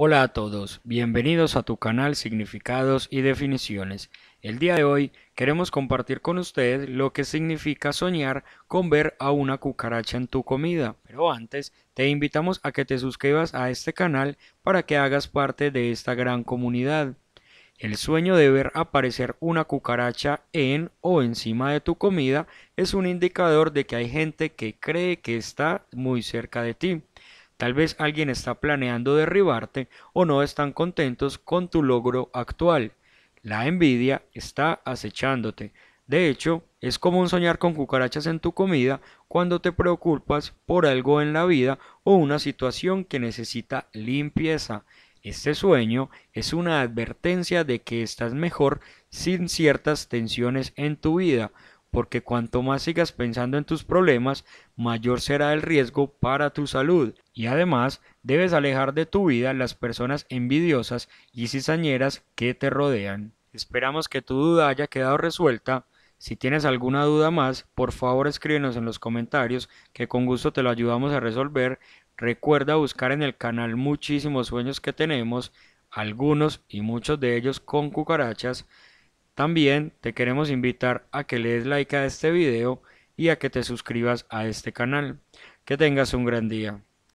Hola a todos, bienvenidos a tu canal Significados y Definiciones. El día de hoy queremos compartir con ustedes lo que significa soñar con ver a una cucaracha en tu comida. Pero antes, te invitamos a que te suscribas a este canal para que hagas parte de esta gran comunidad. El sueño de ver aparecer una cucaracha en o encima de tu comida es un indicador de que hay gente que cree que está muy cerca de ti. Tal vez alguien está planeando derribarte o no están contentos con tu logro actual. La envidia está acechándote. De hecho, es común soñar con cucarachas en tu comida cuando te preocupas por algo en la vida o una situación que necesita limpieza. Este sueño es una advertencia de que estás mejor sin ciertas tensiones en tu vida porque cuanto más sigas pensando en tus problemas, mayor será el riesgo para tu salud. Y además, debes alejar de tu vida las personas envidiosas y cizañeras que te rodean. Esperamos que tu duda haya quedado resuelta. Si tienes alguna duda más, por favor escríbenos en los comentarios que con gusto te lo ayudamos a resolver. Recuerda buscar en el canal muchísimos sueños que tenemos, algunos y muchos de ellos con cucarachas. También te queremos invitar a que le des like a este video y a que te suscribas a este canal. Que tengas un gran día.